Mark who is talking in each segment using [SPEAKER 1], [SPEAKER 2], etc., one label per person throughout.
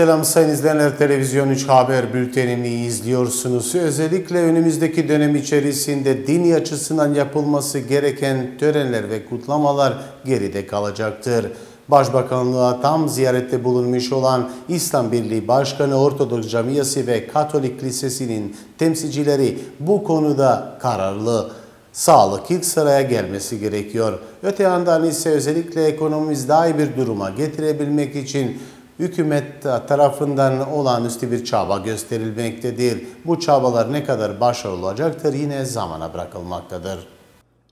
[SPEAKER 1] Selam sayın izleyenler. Televizyon 3 Haber Bülteni'ni izliyorsunuz. Özellikle önümüzdeki dönem içerisinde din açısından yapılması gereken törenler ve kutlamalar geride kalacaktır. Başbakanlığa tam ziyarette bulunmuş olan İslam Birliği Başkanı Ortodoks Camiası ve Katolik Lisesi'nin temsilcileri bu konuda kararlı sağlık ilk sıraya gelmesi gerekiyor. Öte yandan ise özellikle ekonomimiz daha iyi bir duruma getirebilmek için hükümet tarafından olağanüstü bir çaba gösterilmekte değil. Bu çabalar ne kadar başarılı olacaktır yine zamana bırakılmaktadır.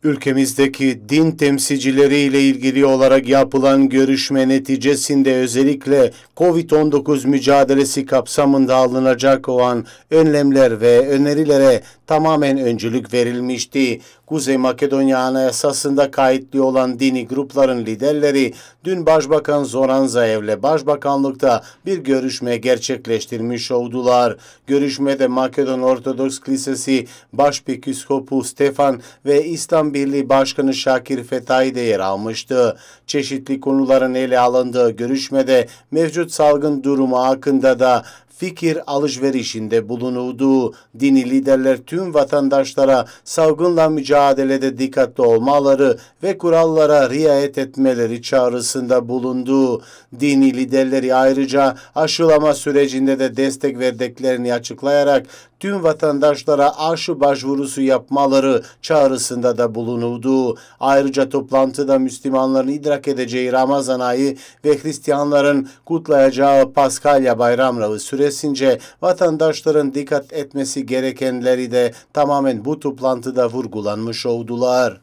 [SPEAKER 1] Ülkemizdeki din temsilcileriyle ilgili olarak yapılan görüşme neticesinde özellikle COVID-19 mücadelesi kapsamında alınacak olan önlemler ve önerilere tamamen öncülük verilmişti. Kuzey Makedonya'na esasında kayıtlı olan dini grupların liderleri dün Başbakan Zoran Zaev ile Başbakanlıkta bir görüşme gerçekleştirmiş oldular. Görüşmede Makedon Ortodoks Kilisesi Başpikiskopu Stefan ve İslam Birliği Başkanı Şakir Fetay de yer almıştı. Çeşitli konuların ele alındığı görüşmede mevcut salgın durumu hakkında da fikir alışverişinde bulunulduğu dini liderler tüm vatandaşlara salgınla mücadelede dikkatli olmaları ve kurallara riayet etmeleri çağrısında bulunduğu dini liderleri ayrıca aşılama sürecinde de destek verdiklerini açıklayarak tüm vatandaşlara aşı başvurusu yapmaları çağrısında da bulunuldu. Ayrıca toplantıda Müslümanların idrak edeceği Ramazan ayı ve Hristiyanların kutlayacağı Paskalya bayramları süresi süresince vatandaşların dikkat etmesi gerekenleri de tamamen bu toplantıda vurgulanmış oldular.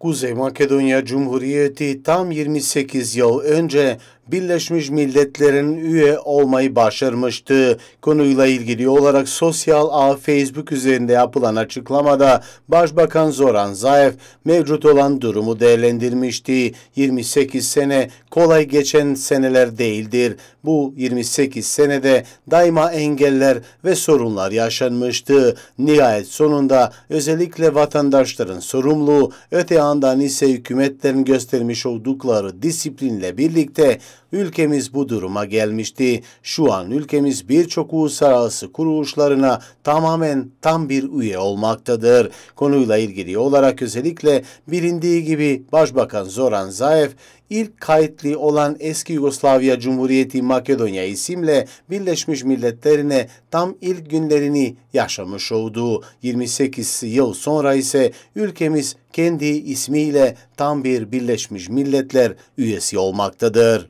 [SPEAKER 1] Kuzey Makedonya Cumhuriyeti tam 28 yıl önce Birleşmiş Milletler'in üye olmayı başarmıştı. Konuyla ilgili olarak sosyal ağ Facebook üzerinde yapılan açıklamada Başbakan Zoran Zaev mevcut olan durumu değerlendirmişti. 28 sene kolay geçen seneler değildir. Bu 28 senede daima engeller ve sorunlar yaşanmıştı. Nihayet sonunda özellikle vatandaşların sorumluluğu, öte yandan ise hükümetlerin göstermiş oldukları disiplinle birlikte Ülkemiz bu duruma gelmişti. Şu an ülkemiz birçok uluslararası kuruluşlarına tamamen tam bir üye olmaktadır. Konuyla ilgili olarak özellikle bilindiği gibi Başbakan Zoran Zaev ilk kayıtlı olan eski Yugoslavya Cumhuriyeti Makedonya isimle Birleşmiş Milletler'ine tam ilk günlerini yaşamış oldu. 28 yıl sonra ise ülkemiz kendi ismiyle tam bir Birleşmiş Milletler üyesi olmaktadır.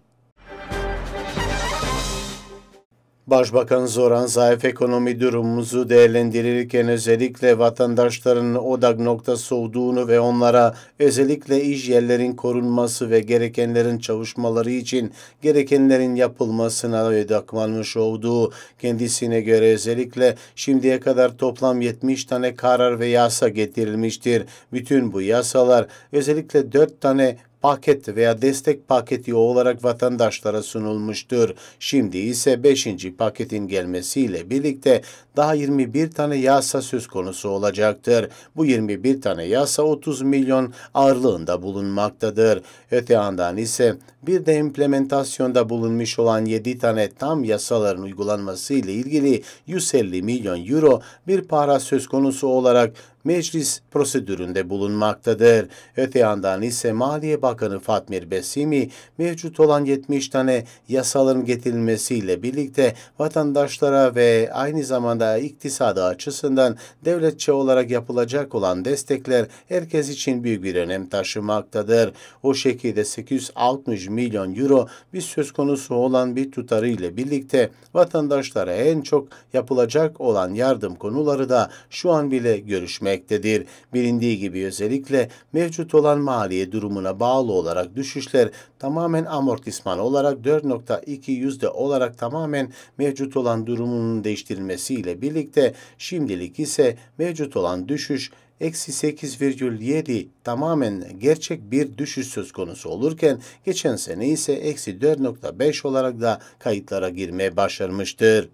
[SPEAKER 1] Başbakan Zoran zayıf ekonomi durumumuzu değerlendirirken özellikle vatandaşların odak noktası olduğunu ve onlara özellikle iş yerlerin korunması ve gerekenlerin çalışmaları için gerekenlerin yapılmasına odaklanmış olduğu kendisine göre özellikle şimdiye kadar toplam 70 tane karar ve yasa getirilmiştir. Bütün bu yasalar özellikle 4 tane paket veya destek paketi olarak vatandaşlara sunulmuştur. Şimdi ise 5. paketin gelmesiyle birlikte daha 21 tane yasa söz konusu olacaktır. Bu 21 tane yasa 30 milyon ağırlığında bulunmaktadır. Öte yandan ise bir de implementasyonda bulunmuş olan 7 tane tam yasaların uygulanması ile ilgili 150 milyon euro bir para söz konusu olarak meclis prosedüründe bulunmaktadır. Öte yandan ise Maliye Bakanı Bakanı Fatmir Besimi mevcut olan 70 tane yasaların getirilmesiyle birlikte vatandaşlara ve aynı zamanda iktisada açısından devletçe olarak yapılacak olan destekler herkes için büyük bir önem taşımaktadır. O şekilde 860 milyon euro bir söz konusu olan bir tutarı ile birlikte vatandaşlara en çok yapılacak olan yardım konuları da şu an bile görüşmektedir. Bilindiği gibi özellikle mevcut olan maliye durumuna bağlı bağlı olarak düşüşler tamamen amortisman olarak 4.2 yüzde olarak tamamen mevcut olan durumunun değiştirilmesiyle birlikte şimdilik ise mevcut olan düşüş eksi 8,7 tamamen gerçek bir düşüş söz konusu olurken geçen sene ise eksi 4.5 olarak da kayıtlara girmeye başarmıştır.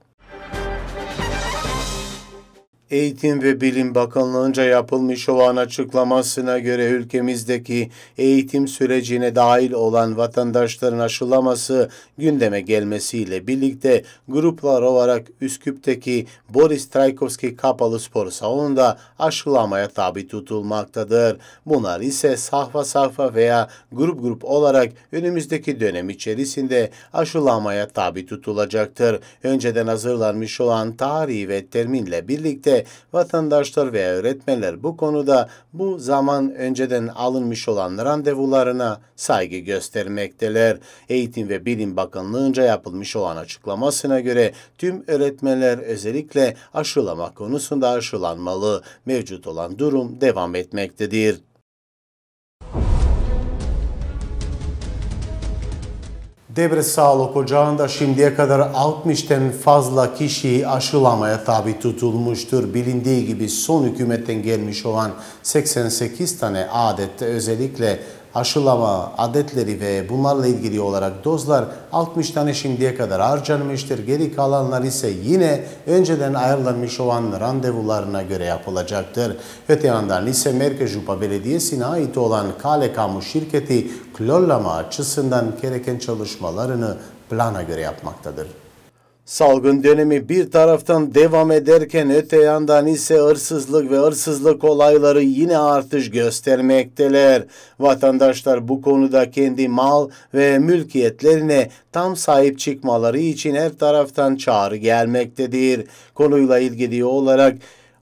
[SPEAKER 1] Eğitim ve Bilim Bakanlığı'nca yapılmış olan açıklamasına göre ülkemizdeki eğitim sürecine dahil olan vatandaşların aşılaması gündeme gelmesiyle birlikte gruplar olarak Üsküp'teki Boris Trajkovski Kapalı Spor Salonu'nda aşılamaya tabi tutulmaktadır. Bunlar ise sahva sahva veya grup grup olarak önümüzdeki dönem içerisinde aşılamaya tabi tutulacaktır. Önceden hazırlanmış olan tarihi ve terminle birlikte vatandaşlar veya öğretmenler bu konuda bu zaman önceden alınmış olan randevularına saygı göstermekteler. Eğitim ve Bilim Bakanlığı'nca yapılmış olan açıklamasına göre tüm öğretmenler özellikle aşılama konusunda aşılanmalı. Mevcut olan durum devam etmektedir. Debre Sağlık Ocağı'nda şimdiye kadar 60'ten fazla kişiyi aşılamaya tabi tutulmuştur. Bilindiği gibi son hükümetten gelmiş olan 88 tane adette özellikle aşılama, adetleri ve bunlarla ilgili olarak dozlar 60 tane şimdiye kadar harcanmıştır. Geri kalanlar ise yine önceden ayarlanmış olan randevularına göre yapılacaktır. Öte yandan ise Merkezupa Belediyesi'ne ait olan Kale Kamu şirketi klorlama açısından gereken çalışmalarını plana göre yapmaktadır. Salgın dönemi bir taraftan devam ederken öte yandan ise hırsızlık ve hırsızlık olayları yine artış göstermekteler. Vatandaşlar bu konuda kendi mal ve mülkiyetlerine tam sahip çıkmaları için her taraftan çağrı gelmektedir. Konuyla ilgili olarak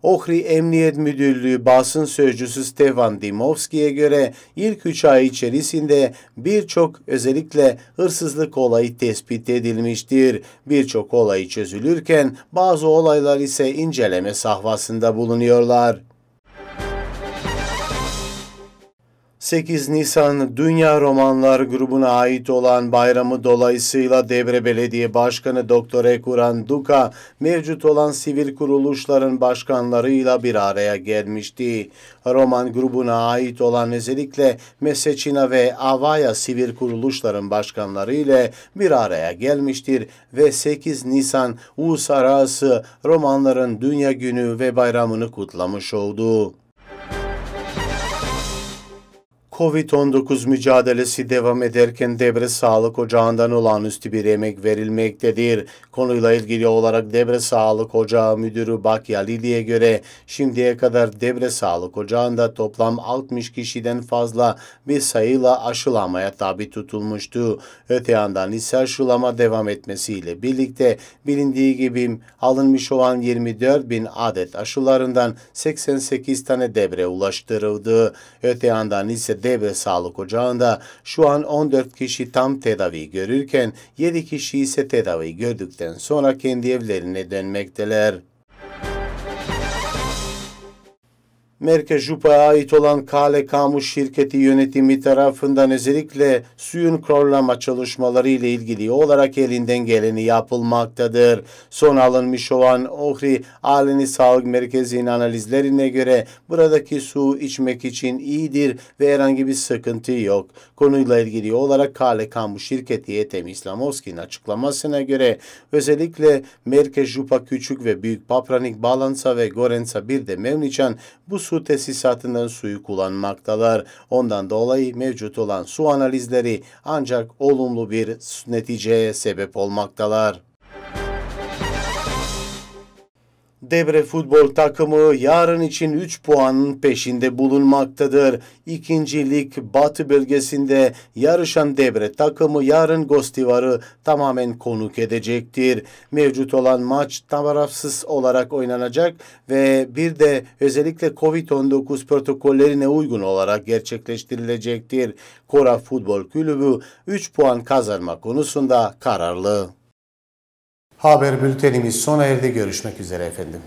[SPEAKER 1] Ohri Emniyet Müdürlüğü basın sözcüsü Stefan Dimovski'ye göre ilk 3 ay içerisinde birçok özellikle hırsızlık olayı tespit edilmiştir. Birçok olay çözülürken bazı olaylar ise inceleme sahvasında bulunuyorlar. 8 Nisan Dünya Romanlar grubuna ait olan bayramı dolayısıyla Devre Belediye Başkanı Doktor Ekuran Duka mevcut olan sivil kuruluşların başkanlarıyla bir araya gelmişti. Roman grubuna ait olan özellikle Meseçina ve Avaya sivil kuruluşların başkanları ile bir araya gelmiştir ve 8 Nisan Uluslararası Romanların Dünya Günü ve bayramını kutlamış oldu. Covid-19 mücadelesi devam ederken Debre Sağlık Ocağı'ndan olağanüstü bir emek verilmektedir. Konuyla ilgili olarak Debre Sağlık Ocağı Müdürü Bakya Lili'ye göre şimdiye kadar Debre Sağlık Ocağı'nda toplam 60 kişiden fazla bir sayıyla aşılamaya tabi tutulmuştu. Öte yandan ise aşılama devam etmesiyle birlikte bilindiği gibi alınmış olan 24 bin adet aşılarından 88 tane Debre ulaştırıldı. Öte yandan ise devre sağlık ocağında şu an 14 kişi tam tedavi görürken 7 kişi ise tedavi gördükten sonra kendi evlerine dönmekteler. Merkez Jupa'ya ait olan Kale Kamuş şirketi yönetimi tarafından özellikle suyun korlama çalışmaları ile ilgili olarak elinden geleni yapılmaktadır. Son alınmış olan Ohri Aleni Sağlık Merkezi'nin analizlerine göre buradaki su içmek için iyidir ve herhangi bir sıkıntı yok. Konuyla ilgili olarak Kale Kamuş şirketi Ethem İslamovski'nin açıklamasına göre özellikle Merkez Jupa Küçük ve Büyük Papranik Balansa ve Gorensa bir de Mevniçan bu su su tesisatından suyu kullanmaktalar. Ondan dolayı mevcut olan su analizleri ancak olumlu bir neticeye sebep olmaktalar. Debre futbol takımı yarın için 3 puanın peşinde bulunmaktadır. İkinci lig Batı bölgesinde yarışan Debre takımı yarın Gostivar'ı tamamen konuk edecektir. Mevcut olan maç tarafsız olarak oynanacak ve bir de özellikle Covid-19 protokollerine uygun olarak gerçekleştirilecektir. Kora Futbol Kulübü 3 puan kazanma konusunda kararlı. Haber bültenimiz sona erdi. Görüşmek üzere efendim.